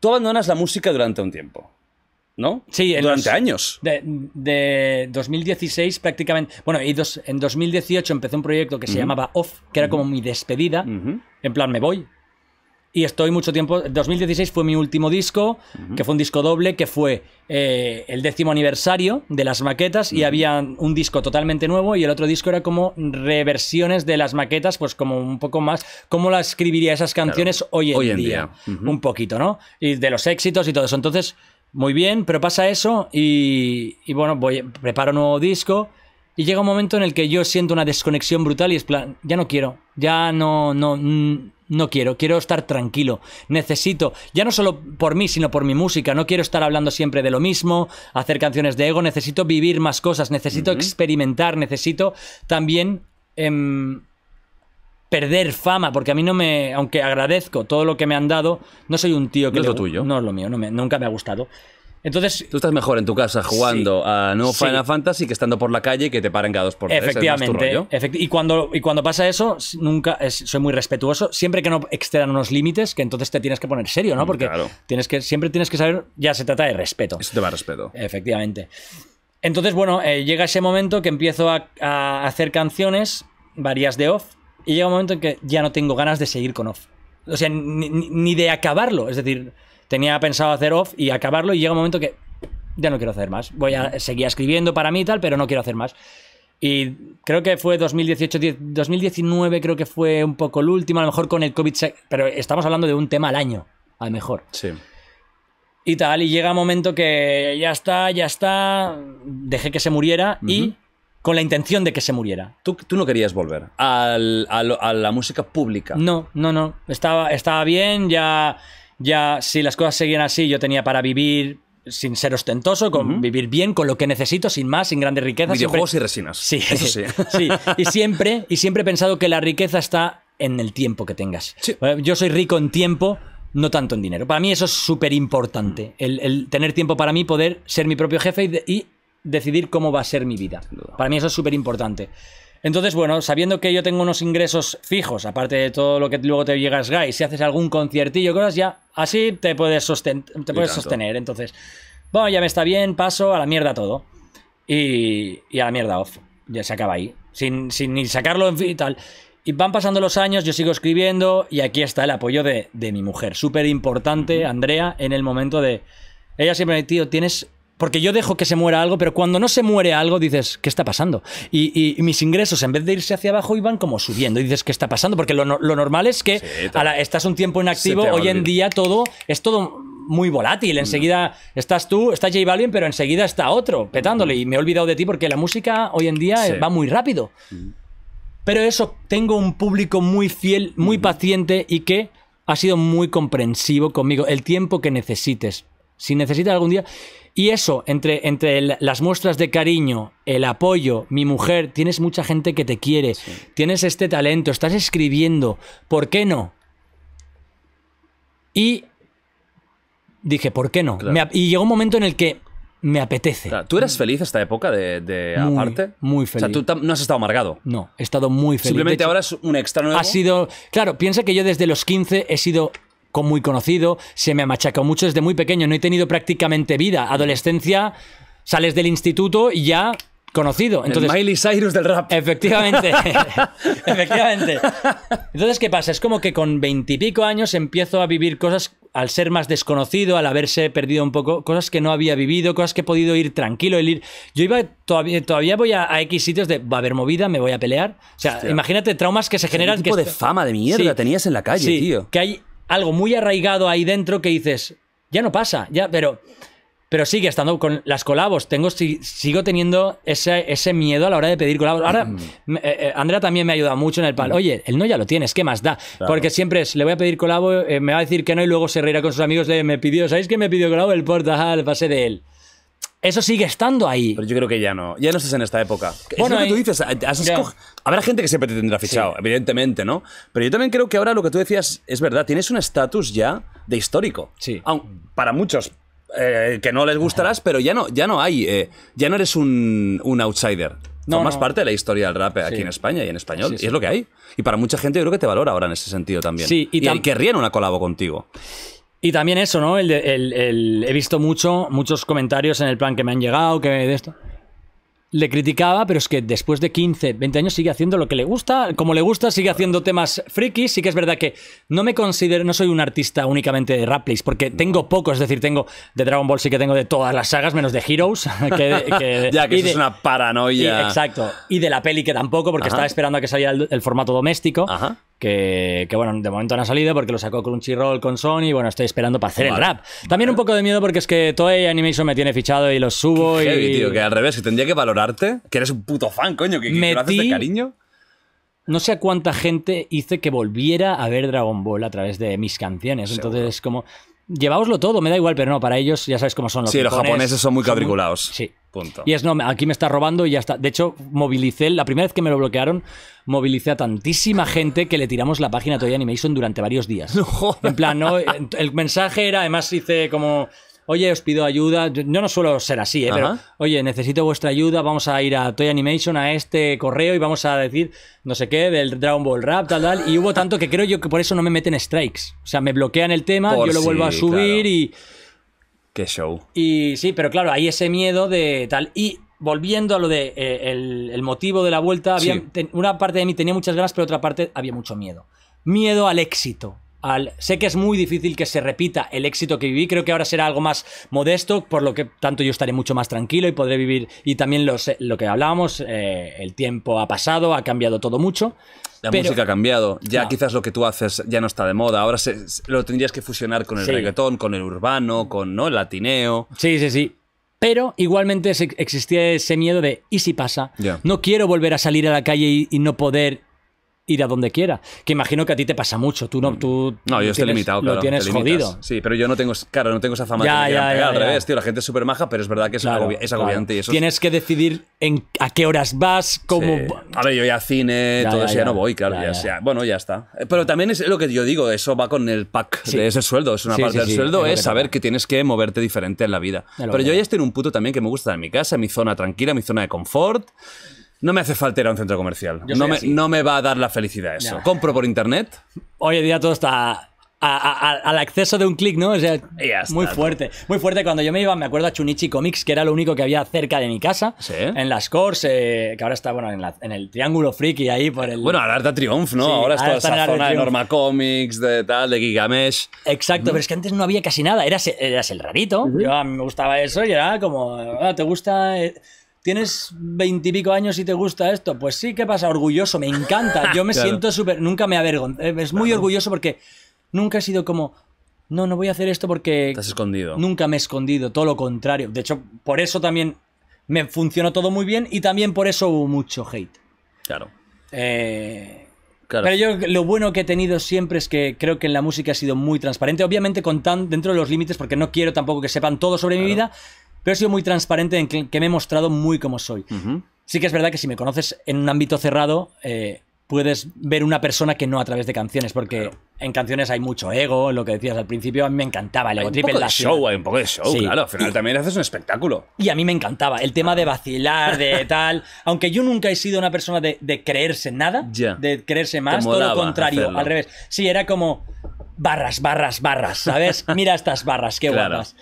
Tú abandonas la música durante un tiempo. ¿No? Sí, durante años. De, 2016 prácticamente. Bueno, y dos, en 2018 empecé un proyecto que se llamaba Off, que era como mi despedida. En plan, me voy, y estoy mucho tiempo. 2016 fue mi último disco, que fue un disco doble, que fue eh, el décimo aniversario de las maquetas y había un disco totalmente nuevo y el otro disco era como reversiones de las maquetas, pues como un poco más, cómo la escribiría esas canciones hoy en día, un poquito, ¿no? Y de los éxitos y todo eso. Entonces, muy bien, pero pasa eso y, bueno, voy, preparo un nuevo disco. Y llega un momento en el que yo siento una desconexión brutal y es plan, ya no quiero, ya no, no, mm, no quiero, quiero estar tranquilo, necesito, ya no solo por mí, sino por mi música, no quiero estar hablando siempre de lo mismo, hacer canciones de ego, necesito vivir más cosas, necesito experimentar, necesito también em, perder fama, porque a mí no me, aunque agradezco todo lo que me han dado, no soy un tío que... No es lo tuyo. No es lo mío, nunca me ha gustado. Entonces, Tú estás mejor en tu casa jugando a No Final Fantasy que estando por la calle y que te paren cada dos por tres. Efectivamente. y, cuando, y cuando pasa eso, nunca soy muy respetuoso. Siempre que no excedan unos límites, que entonces te tienes que poner serio, ¿no? Mm, Porque tienes que, siempre tienes que saber, ya se trata de respeto. Eso te va a respeto. Efectivamente. Entonces, bueno, eh, llega ese momento que empiezo a, hacer canciones, varias de off, y llega un momento en que ya no tengo ganas de seguir con off. O sea, ni de acabarlo. Es decir, tenía pensado hacer off y acabarlo y llega un momento que ya no quiero hacer más. Voy a seguir escribiendo para mí y tal, pero no quiero hacer más. Y creo que fue 2018, 2019 creo que fue un poco el último, a lo mejor con el COVID, pero estamos hablando de un tema al año, a lo mejor. Sí. Y tal, y llega un momento que ya está, ya está, dejé que se muriera y con la intención de que se muriera. ¿Tú, tú no querías volver al, a, a, la música pública? No, no, no. Estaba, estaba bien, ya ya si las cosas seguían así, yo tenía para vivir sin ser ostentoso, con vivir bien, con lo que necesito, sin más, sin grandes riquezas. Videojuegos y resinas. Sí, eso sí. Y siempre, y siempre he pensado que la riqueza está en el tiempo que tengas. Eh, yo soy rico en tiempo, no tanto en dinero. Para mí eso es súper importante. El, tener tiempo para mí, poder ser mi propio jefe y, y decidir cómo va a ser mi vida. Para mí eso es súper importante. Entonces, bueno, sabiendo que yo tengo unos ingresos fijos, aparte de todo lo que luego te llegas, guys, si haces algún conciertillo, cosas, ya así te puedes, te sostener. Entonces, bueno, ya me está bien, paso a la mierda todo. Y, a la mierda off. Ya se acaba ahí. Sin, ni sacarlo y tal. Y van pasando los años, yo sigo escribiendo y aquí está el apoyo de, de mi mujer. Súper importante, Andrea, en el momento de... Ella siempre me dice, tío, tienes porque yo dejo que se muera algo, pero cuando no se muere algo dices, ¿qué está pasando? Y, mis ingresos, en vez de irse hacia abajo, iban como subiendo. Y dices, ¿qué está pasando? Porque lo, normal es que estás un tiempo inactivo, hoy en día todo es todo muy volátil. Enseguida estás tú, estás J Balvin, pero enseguida está otro petándole. Y me he olvidado de ti porque la música hoy en día eh, va muy rápido. Pero eso, tengo un público muy fiel, muy paciente y que ha sido muy comprensivo conmigo. El tiempo que necesites si necesitas algún día. Y eso, entre, entre las muestras de cariño, el apoyo, mi mujer, tienes mucha gente que te quiere, tienes este talento, estás escribiendo, ¿por qué no? Y dije, ¿por qué no? y llegó un momento en el que me apetece. ¿Tú eras feliz esta época de, muy, aparte? Muy feliz. O sea, tú no has estado amargado. No, he estado muy feliz. Simplemente ahora es un extraño Ha sido. Claro, piensa que yo desde los 15 he sido muy conocido, se me ha machacado mucho desde muy pequeño, no he tenido prácticamente vida. Adolescencia, sales del instituto y ya conocido. Entonces, Miley Cyrus del rap. Efectivamente. efectivamente. Entonces, ¿qué pasa? Es como que con veintipico años empiezo a vivir cosas al ser más desconocido, al haberse perdido un poco, cosas que no había vivido, cosas que he podido ir tranquilo, el ir. Yo iba todavía, todavía voy a, X sitios de va a haber movida, me voy a pelear. O sea, imagínate traumas que se generan. tipo de fama de mierda tenías en la calle, sí, tío? Que hay algo muy arraigado ahí dentro que dices, ya no pasa, ya, pero, pero sigue estando con las colabos. Tengo, sigo teniendo ese, ese miedo a la hora de pedir colabos. Ahora, mm. eh, eh, Andrea también me ha ayudado mucho en el palo. Mm. Oye, él no ya lo tienes, ¿qué más da? Porque siempre le voy a pedir colabo, eh, me va a decir que no y luego se reirá con sus amigos, le, me pidió, ¿sabéis que me pidió colabo? El portal, pasé de él. Eso sigue estando ahí. Pero yo creo que ya no. Ya no estás en esta época. Bueno, lo que tú dices. Habrá gente que siempre te tendrá fichado, evidentemente, ¿no? Pero yo también creo que ahora lo que tú decías es verdad. Tienes un estatus ya de histórico. Sí. para muchos eh, que no les gustarás, pero ya no, ya no hay. Eh, ya no eres un, un outsider. No, Formas parte de la historia del rap aquí en España y en español. Y es lo que hay. Y para mucha gente yo creo que te valora ahora en ese sentido también. Sí, y, y querrían una colabo contigo. Y también eso, ¿no? El, he visto mucho, muchos comentarios en el plan que me han llegado, que de esto. Le criticaba, pero es que después de 15, 20 años sigue haciendo lo que le gusta, como le gusta, sigue haciendo temas frikis. Sí que es verdad que no me considero, no soy un artista únicamente de plays, porque tengo poco, es decir, tengo de Dragon Ball sí que tengo de todas las sagas, menos de Heroes. Que que, ya, que eso es una paranoia. exacto. Y de la peli que tampoco, porque estaba esperando a que saliera el formato doméstico. Ajá que, bueno, de momento no ha salido porque lo sacó Crunchyroll con Sony y bueno, estoy esperando para hacer el rap. También un poco de miedo porque es que Toei Animation me tiene fichado y lo subo y... Heavy, tío, que al revés, que tendría que valorarte, que eres un puto fan, coño, que, lo haces de cariño. No sé a cuánta gente hice que volviera a ver Dragon Ball a través de mis canciones, entonces como... Lleváoslo todo, me da igual, pero no, para ellos ya sabes cómo son los Sí, los japoneses son muy cabriculados. sí, y es, no, aquí me está robando y ya está. De hecho, movilicé, la primera vez que me lo bloquearon, movilicé a tantísima gente que le tiramos la página a Toy Animation durante varios días. En plan, ¿no? el mensaje era, además hice como oye, os pido ayuda. Yo no suelo ser así, ¿eh? pero oye, necesito vuestra ayuda. Vamos a ir a Toy Animation, a este correo y vamos a decir no sé qué del Dragon Ball Rap, tal, tal. Y hubo tanto que creo yo que por eso no me meten strikes. O sea, me bloquean el tema, yo lo vuelvo a subir y. Qué show. Y sí, pero claro, hay ese miedo de tal. Y volviendo a lo de eh, el, motivo de la vuelta, una parte de mí tenía muchas ganas, pero otra parte había mucho miedo. Miedo al éxito. Sé que es muy difícil que se repita el éxito que viví, creo que ahora será algo más modesto, por lo que tanto yo estaré mucho más tranquilo y podré vivir... Y también lo que hablábamos, eh, el tiempo ha pasado, ha cambiado todo mucho. La música ha cambiado, ya quizás lo que tú haces ya no está de moda, ahora lo tendrías que fusionar con el reggaetón, con el urbano, con ¿no? el latineo. Sí, sí, sí. Pero igualmente existía ese miedo de, ¿y si pasa? No quiero volver a salir a la calle y no poder ir a donde quiera. Que imagino que a ti te pasa mucho. Tú no, mm. tú no yo estoy limitado, claro. Lo tienes jodido. Sí, pero yo no tengo, claro, no tengo esa fama de ya, ya, al revés, tío. La gente es súper maja, pero es verdad que es, agobiante. Y eso tienes que decidir en a qué horas vas, cómo. A ver, yo ya cine, todo eso ya, no voy, claro. bueno, ya está. Eh, pero también es lo que yo digo, eso va con el pack de ese sueldo. Es una parte del sueldo, es, saber que tienes que moverte diferente en la vida. Pero yo ya estoy en un puto también que me gusta en mi casa, mi zona tranquila, mi zona de confort. No me hace falta ir a un centro comercial. No me, va a dar la felicidad eso. Compro por internet. Hoy en día todo está al acceso de un clic, ¿no? O muy fuerte. Muy fuerte. Cuando yo me iba, me acuerdo a Chunichi Comics, que era lo único que había cerca de mi casa. ¿Sí? En las Cores, eh, que ahora está, bueno, en, el Triángulo Friki, ahí por el... Bueno, ahora está Triumph, ¿no? ahora, está, esa zona de, Norma Comics, de tal, de Gigamesh. Exacto, pero es que antes no había casi nada. Eras, el rarito. Yo a mí me gustaba eso y era como, ah, ¿te gusta...? Eh, ¿Tienes veintipico años y te gusta esto? Pues sí, ¿qué pasa? Orgulloso, me encanta. Yo me siento súper. Nunca me avergonzo. Eh, es muy orgulloso porque nunca he sido como. No, no voy a hacer esto porque. ¿Estás escondido. Nunca me he escondido, todo lo contrario. De hecho, por eso también me funcionó todo muy bien y también por eso hubo mucho hate. Claro. Eh, pero yo lo bueno que he tenido siempre es que creo que en la música ha sido muy transparente, obviamente con tan dentro de los límites, porque no quiero tampoco que sepan todo sobre mi vida, pero he sido muy transparente en que, me he mostrado muy como soy. Sí que es verdad que si me conoces en un ámbito cerrado, eh, puedes ver una persona que no a través de canciones, porque en canciones hay mucho ego, lo que decías al principio, a mí me encantaba el ego show, hay un poco de show, claro, al final también haces un espectáculo. Y a mí me encantaba el tema de vacilar, de tal, aunque yo nunca he sido una persona de, de creerse nada, de creerse más, todo lo contrario, al revés. Sí, era como barras, barras, barras, ¿sabes? Mira estas barras, qué guapas.